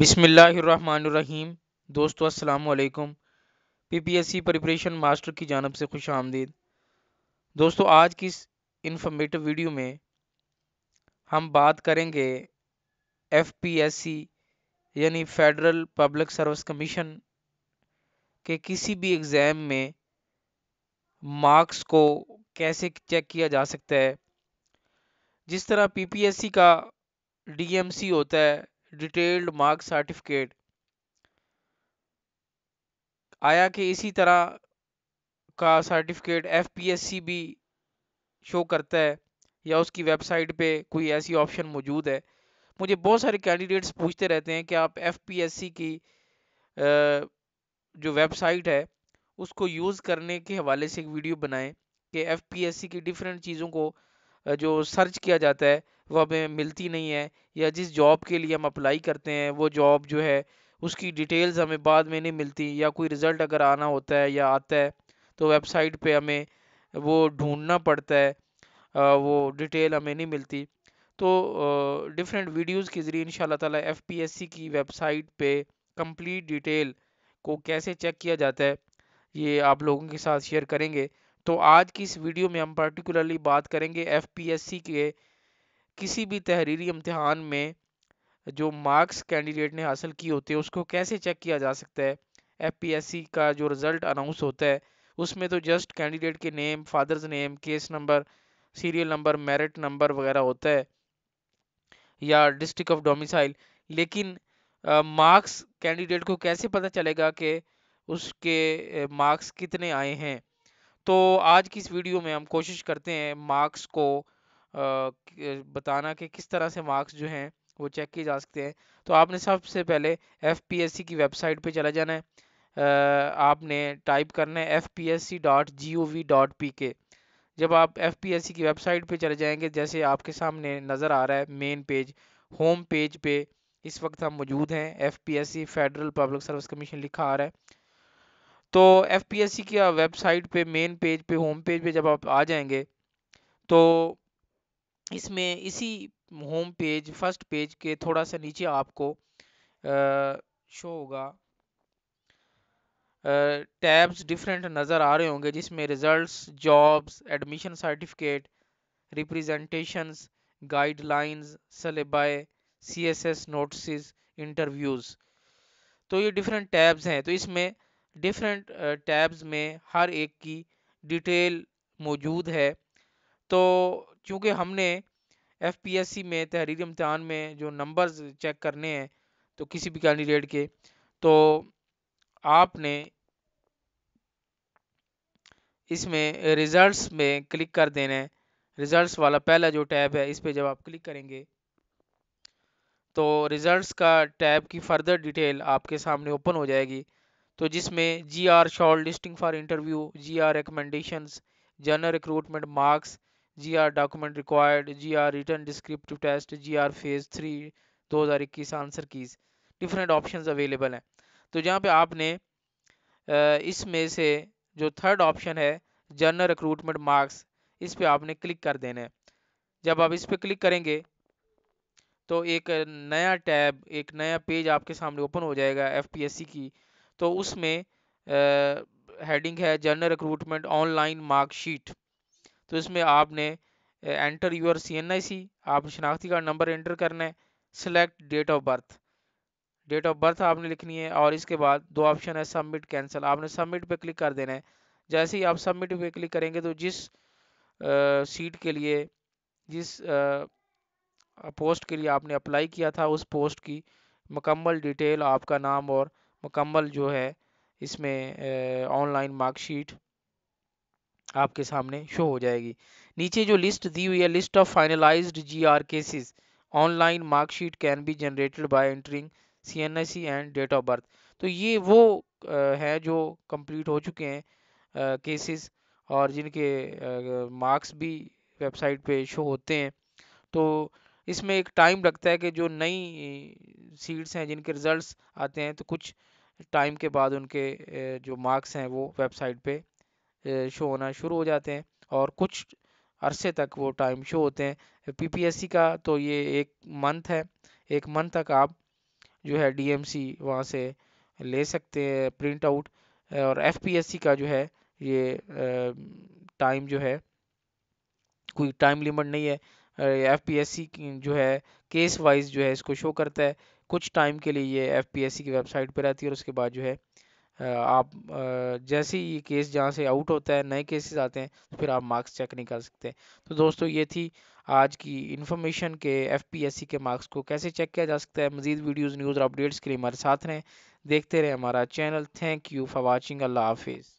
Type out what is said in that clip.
बिसमीम दोस्तों अस्सलाम पीपीएससी प्रिपरेशन मास्टर की जानब से खुश आमदीद दोस्तों आज की इस इंफॉर्मेटिव वीडियो में हम बात करेंगे एफपीएससी यानी फेडरल पब्लिक सर्विस कमीशन के किसी भी एग्ज़ाम में मार्क्स को कैसे चेक किया जा सकता है जिस तरह पीपीएससी का डीएमसी होता है डिटेल्ड मार्क सर्टिफिकेट आया कि इसी तरह का सर्टिफिकेट एफ भी शो करता है या उसकी वेबसाइट पे कोई ऐसी ऑप्शन मौजूद है मुझे बहुत सारे कैंडिडेट्स पूछते रहते हैं कि आप एफ की जो वेबसाइट है उसको यूज़ करने के हवाले से एक वीडियो बनाएं कि एफ की डिफरेंट चीज़ों को जो सर्च किया जाता है वह हमें मिलती नहीं है या जिस जॉब के लिए हम अप्लाई करते हैं वो जॉब जो है उसकी डिटेल्स हमें बाद में नहीं मिलती या कोई रिज़ल्ट अगर आना होता है या आता है तो वेबसाइट पे हमें वो ढूंढना पड़ता है वो डिटेल हमें नहीं मिलती तो डिफरेंट वीडियोस के ज़रिए इन ताला एफपीएससी की वेबसाइट पे कंप्लीट डिटेल को कैसे चेक किया जाता है ये आप लोगों के साथ शेयर करेंगे तो आज की इस वीडियो में हम पर्टिकुलरली बात करेंगे एफ के किसी भी तहरीरी इम्तहान में जो मार्क्स कैंडिडेट ने हासिल किए होते हैं उसको कैसे चेक किया जा सकता है एफ का जो रिज़ल्ट अनाउंस होता है उसमें तो जस्ट कैंडिडेट के name father's name case number serial number merit number वगैरह होता है या डिस्ट्रिक्ट ऑफ डोमिसाइल लेकिन मार्क्स कैंडिडेट को कैसे पता चलेगा कि उसके मार्क्स कितने आए हैं तो आज की इस वीडियो में हम कोशिश करते हैं मार्क्स को बताना कि किस तरह से मार्क्स जो हैं वो चेक किए जा सकते हैं तो आपने सबसे पहले एफ की वेबसाइट पे चला जाना है आपने टाइप करना है एफ जब आप एफ की वेबसाइट पे चले जाएंगे जैसे आपके सामने नज़र आ रहा है मेन पेज होम पेज पे इस वक्त हम मौजूद हैं F federal public service commission लिखा आ रहा है तो एफ पी एस सी की वेबसाइट पे मेन पेज पे होम पेज पे जब आप आ जाएंगे तो इसमें इसी होम पेज फर्स्ट पेज के थोड़ा सा नीचे आपको शो होगा टैब्स डिफरेंट नज़र आ रहे होंगे जिसमें results jobs admission certificate representations guidelines syllabi C S S notice interviews तो ये डिफरेंट टैब्स हैं तो इसमें डिफरेंट टैब्स uh, में हर एक की डिटेल मौजूद है तो चूँकि हमने एफ़ पी एस सी में तहरीर इम्तहान में जो नंबर्स चेक करने हैं तो किसी भी कैंडिडेट के तो आपने इसमें रिज़ल्ट्स में क्लिक कर देना है रिज़ल्ट्स वाला पहला जो टैब है इस पर जब आप क्लिक करेंगे तो रिज़ल्ट्स का टैब की फ़र्दर डिटेल आपके सामने ओपन हो जाएगी तो जिसमें G R short listing for interview G R recommendation general recruitment marks G R document required G R written descriptive test G R phase three इक्कीस answer keys different option available हैं तो जहाँ पे आपने इसमें से जो थर्ड ऑप्शन है जर्नल रिक्रूटमेंट मार्क्स इस पर आपने क्लिक कर देना है जब आप इस पर क्लिक करेंगे तो एक नया टैब एक नया पेज आपके सामने ओपन हो जाएगा एफ पी एस सी की तो उसमें हेडिंग है जनरल रिक्रूटमेंट ऑनलाइन मार्कशीट तो इसमें आपने enter your C N I C आप शनाख्ती का नंबर एंटर करना है select date of birth date of birth आपने लिखनी है और इसके बाद दो ऑप्शन है सबमिट कैंसिल आपने सबमिट पे क्लिक कर देना है जैसे ही आप सबमिट पे क्लिक करेंगे तो जिस सीट के लिए जिस पोस्ट के लिए आपने अप्लाई किया था उस पोस्ट की मुकम्मल डिटेल आपका नाम और मुकम्मल जो है इसमें ऑनलाइन मार्कशीट आपके सामने शो हो जाएगी नीचे जो लिस्ट दी हुई है list of finalised GR cases online marksheet can be generated by entering CNSC and date of birth तो ये वो है जो कंप्लीट हो चुके हैं केसेस और जिनके मार्क्स भी वेबसाइट पे शो होते हैं तो इसमें एक टाइम लगता है कि जो नई सीड्स हैं जिनके रिजल्ट्स आते हैं तो कुछ टाइम के बाद उनके जो मार्क्स हैं वो वेबसाइट पे शो होना शुरू हो जाते हैं और कुछ अरसे तक वो टाइम शो होते हैं पीपीएससी का तो ये एक मंथ है एक मंथ तक आप जो है डीएमसी वहाँ से ले सकते हैं प्रिंट आउट और एफपीएससी का जो है ये टाइम जो है कोई टाइम लिमिट नहीं है एफ पी एस सी जो है केस वाइज जो है इसको शो करता है कुछ टाइम के लिए ये एफ की वेबसाइट पर रहती है और उसके बाद जो है आप जैसे ही ये केस जहाँ से आउट होता है नए केसेस आते हैं तो फिर आप मार्क्स चेक नहीं कर सकते तो दोस्तों ये थी आज की इन्फॉर्मेशन के एफ के मार्क्स को कैसे चेक किया जा सकता है मजीद वीडियोज़ न्यूज़ और अपडेट्स के लिए हमारे साथ रहें देखते रहें हमारा channel thank you for watching अल्लाह हाफिज़